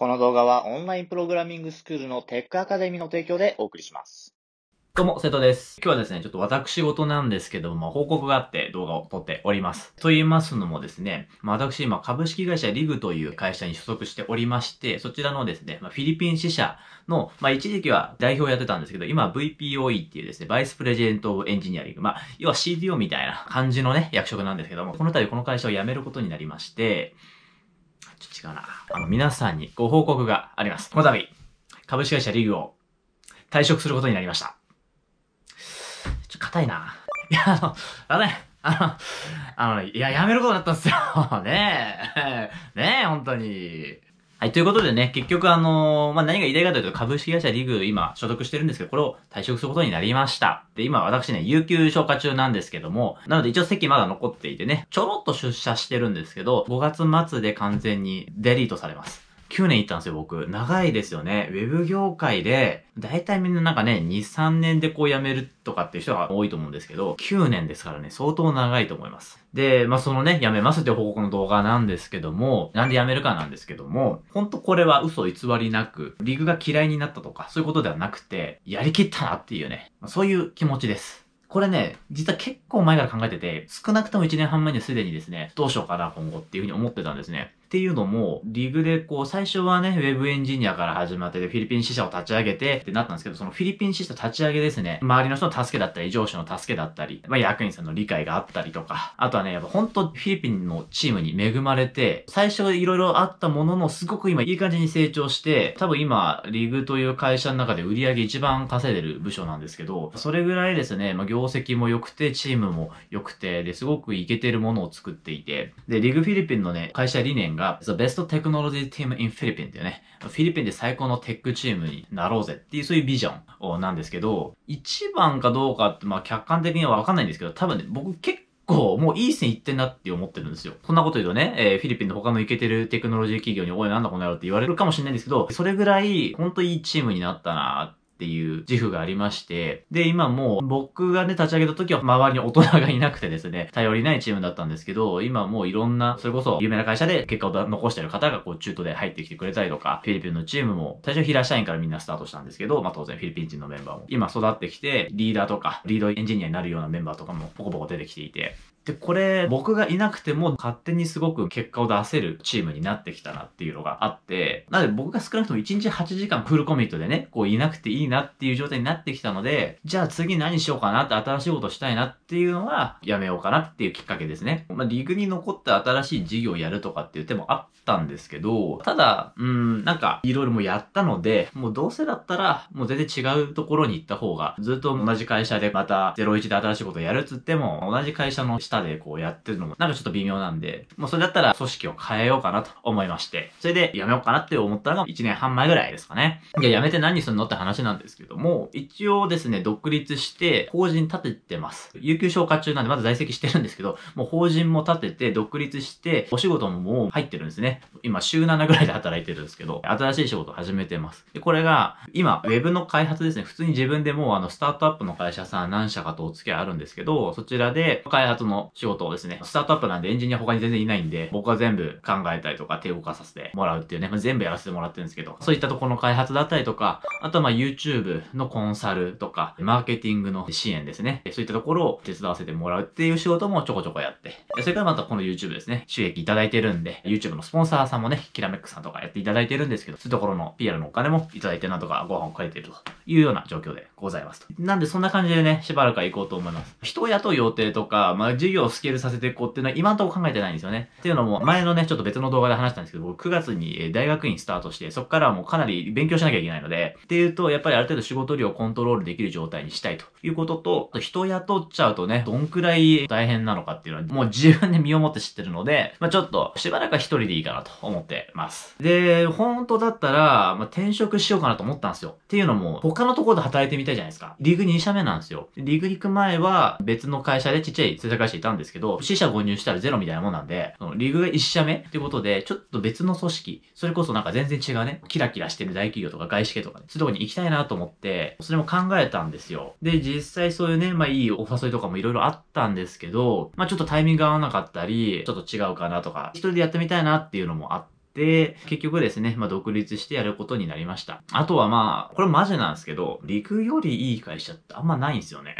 この動画はオンラインプログラミングスクールのテックアカデミーの提供でお送りします。どうも、瀬戸です。今日はですね、ちょっと私事なんですけども、報告があって動画を撮っております。と言いますのもですね、まあ、私今株式会社リグという会社に所属しておりまして、そちらのですね、まあ、フィリピン支社の、まあ、一時期は代表をやってたんですけど、今 VPOE っていうですね、バイスプレジェントエンジニアリング、まあ、要は CDO みたいな感じのね、役職なんですけども、この度この会社を辞めることになりまして、ちょっと違うな。あの、皆さんにご報告があります。この度、株式会社リグを退職することになりました。ちょ、っと硬いな。いや、あの、あのね、あの、あの、いや、やめることになったんですよ。ねえ、ねえ、本当に。はい、ということでね、結局あのー、まあ、何が言いたいかというと、株式会社リグ今所属してるんですけど、これを退職することになりました。で、今私ね、有給消化中なんですけども、なので一応席まだ残っていてね、ちょろっと出社してるんですけど、5月末で完全にデリートされます。9年行ったんですよ、僕。長いですよね。ウェブ業界で、だいたいみんななんかね、2、3年でこう辞めるとかっていう人が多いと思うんですけど、9年ですからね、相当長いと思います。で、まあ、そのね、辞めますって報告の動画なんですけども、なんで辞めるかなんですけども、ほんとこれは嘘偽りなく、リグが嫌いになったとか、そういうことではなくて、やりきったなっていうね、そういう気持ちです。これね、実は結構前から考えてて、少なくとも1年半前にはすでにですね、どうしようかな今後っていうふうに思ってたんですね。っていうのも、リグでこう、最初はね、ウェブエンジニアから始まって、フィリピン支社を立ち上げてってなったんですけど、そのフィリピン支社立ち上げですね、周りの人の助けだったり、上司の助けだったり、まあ、役員さんの理解があったりとか、あとはね、やっぱ本当フィリピンのチームに恵まれて、最初いろいろあったものの、すごく今いい感じに成長して、多分今、リグという会社の中で売り上げ一番稼いでる部署なんですけど、それぐらいですね、まあ、業績も良くて、チームも良くて、で、すごくいけてるものを作っていて、で、リグフィリピンのね、会社理念がが、The Best Technology Team in Philippines っていうね、フィリピンで最高のテックチームになろうぜっていうそういうビジョンなんですけど、一番かどうかってまあ客観的にはわかんないんですけど、多分ね、僕結構もういい線いってんなって思ってるんですよ。こんなこと言うとね、えー、フィリピンの他のイケてるテクノロジー企業においなんだこの野郎って言われるかもしれないんですけど、それぐらいほんといいチームになったなっっていう自負がありまして、で、今もう僕がね、立ち上げた時は周りに大人がいなくてですね、頼りないチームだったんですけど、今もういろんな、それこそ有名な会社で結果を残してる方がこう中途で入ってきてくれたりとか、フィリピンのチームも最初平社員からみんなスタートしたんですけど、まあ当然フィリピン人のメンバーも今育ってきて、リーダーとか、リードエンジニアになるようなメンバーとかもポコポコ出てきていて、で、これ、僕がいなくても勝手にすごく結果を出せるチームになってきたなっていうのがあって、なので僕が少なくとも1日8時間フルコミットでね、こういなくていいなっていう状態になってきたので、じゃあ次何しようかなって、新しいことしたいなっていうのは、やめようかなっていうきっかけですね。まあ、リグに残った新しい事業をやるとかっていう手もあったんですけど、ただ、うん、なんか、いろいろもうやったので、もうどうせだったら、もう全然違うところに行った方が、ずっと同じ会社でまた01で新しいことやるっつっても、同じ会社の下でこうやってるのもなんかちょっと微妙なんで、もうそれだったら組織を変えようかなと思いまして、それで辞めようかなって思ったのが1年半前ぐらいですかね。いや、辞めて何するのって話なんですけども、一応ですね、独立して法人立ててます。有給消化中なんでまず在籍してるんですけど、もう法人も立てて、独立して、お仕事ももう入ってるんですね。今週7ぐらいで働いてるんですけど、新しい仕事始めてます。で、これが、今、web の開発ですね、普通に自分でもうあの、スタートアップの会社さん何社かとお付き合いあるんですけど、そちらで開発の仕事をですね、スタートアップなんでエンジニア他に全然いないんで、僕は全部考えたりとか手を動かさせてもらうっていうね、まあ、全部やらせてもらってるんですけど、そういったところの開発だったりとか、あとはまあ YouTube のコンサルとか、マーケティングの支援ですね、そういったところを手伝わせてもらうっていう仕事もちょこちょこやって、それからまたこの YouTube ですね、収益いただいてるんで、YouTube のスポンサーさんもね、キラメックさんとかやっていただいてるんですけど、そういうところの PR のお金もいただいてなんとかご飯を借りてるというような状況でございますと。なんでそんな感じでね、しばらくは行こうと思います。人を雇う予定とか、まあ、事事業をスケールさせていこうっていうのは今んところ考えてないんですよね。っていうのも、前のね、ちょっと別の動画で話したんですけど、僕9月に大学院スタートして、そこからはもうかなり勉強しなきゃいけないので、っていうと、やっぱりある程度仕事量をコントロールできる状態にしたいということと、人雇っちゃうとね、どんくらい大変なのかっていうのは、もう自分で身をもって知ってるので、まあ、ちょっと、しばらくは一人でいいかなと思ってます。で、本当だったら、まあ、転職しようかなと思ったんですよ。っていうのも、他のところで働いてみたいじゃないですか。リーグ2社目なんですよ。リーグ行く前は、別の会社でちっちゃい会社いたんですけど、死者誤入したらゼロみたいなもんなんで、そのリグが1社目っていうことで、ちょっと別の組織、それこそなんか全然違うね、キラキラしてる大企業とか外資系とかね、そういうとこに行きたいなと思って、それも考えたんですよ。で、実際そういうね、まあいいお誘いとかもいろいろあったんですけど、まあちょっとタイミング合わなかったり、ちょっと違うかなとか、一人でやってみたいなっていうのもあって、で、結局ですね、まあ、独立してやることになりました。あとはまあ、これマジなんですけど、陸よりいい会社ってあんまないんですよね。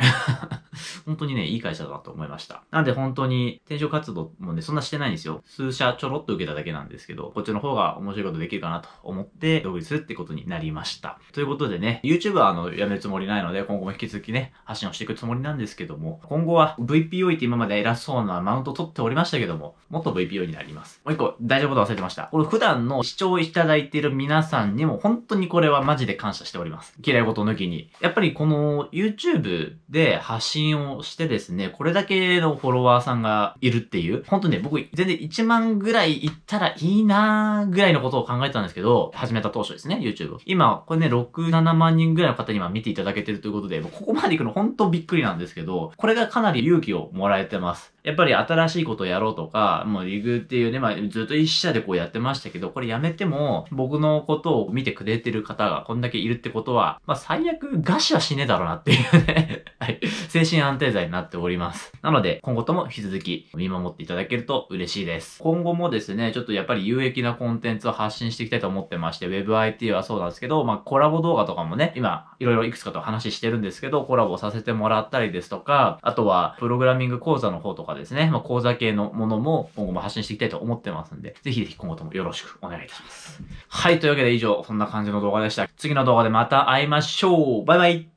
本当にね、いい会社だなと思いました。なんで本当に転職活動もね、そんなしてないんですよ。数社ちょろっと受けただけなんですけど、こっちの方が面白いことできるかなと思って独立するってことになりました。ということでね、YouTube はあの、やめるつもりないので、今後も引き続きね、発信をしていくつもりなんですけども、今後は VPO って今まで偉そうなマウント取っておりましたけども、もっと VPO になります。もう一個、大事なこと忘れてました。これ普段の視聴いただいている皆さんにも、本当にこれはマジで感謝しております。嫌い事抜きに。やっぱりこの YouTube で発信をしてですね、これだけのフォロワーさんがいるっていう、本当ね、僕全然1万ぐらいいったらいいなーぐらいのことを考えてたんですけど、始めた当初ですね、YouTube 今、これね、6、7万人ぐらいの方に今見ていただけてるということで、もここまで行くの本当びっくりなんですけど、これがかなり勇気をもらえてます。やっぱり新しいことをやろうとか、もうリグっていうね、まあずっと一社でこうやってましたけど、これやめても僕のことを見てくれてる方がこんだけいるってことは、まあ最悪餓死はしねえだろうなっていうね はい。精神安定剤になっております。なので、今後とも引き続き見守っていただけると嬉しいです。今後もですね、ちょっとやっぱり有益なコンテンツを発信していきたいと思ってまして、WebIT はそうなんですけど、まあコラボ動画とかもね、今いろいろいくつかと話してるんですけど、コラボさせてもらったりですとか、あとはプログラミング講座の方とかかですね、まあ、講座系のものも今後も発信していきたいと思ってますんで、ぜひぜひ今後ともよろしくお願いいたします。はい、というわけで以上、そんな感じの動画でした。次の動画でまた会いましょうバイバイ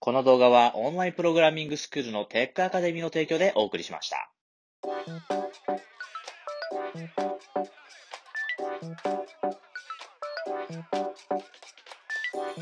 この動画はオンラインプログラミングスクールのテックアカデミーの提供でお送りしました。